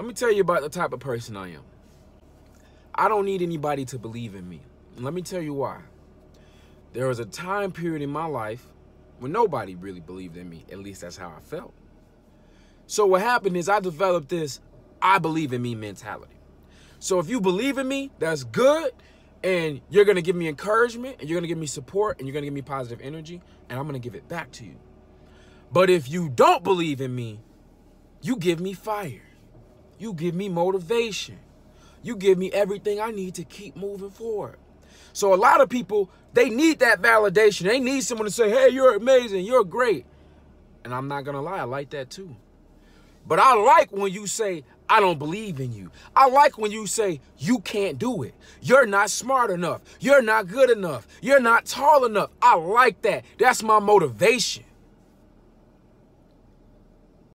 Let me tell you about the type of person I am. I don't need anybody to believe in me. let me tell you why. There was a time period in my life when nobody really believed in me. At least that's how I felt. So what happened is I developed this I believe in me mentality. So if you believe in me, that's good. And you're going to give me encouragement and you're going to give me support and you're going to give me positive energy and I'm going to give it back to you. But if you don't believe in me, you give me fire. You give me motivation. You give me everything I need to keep moving forward. So a lot of people, they need that validation. They need someone to say, hey, you're amazing. You're great. And I'm not going to lie. I like that too. But I like when you say, I don't believe in you. I like when you say, you can't do it. You're not smart enough. You're not good enough. You're not tall enough. I like that. That's my motivation.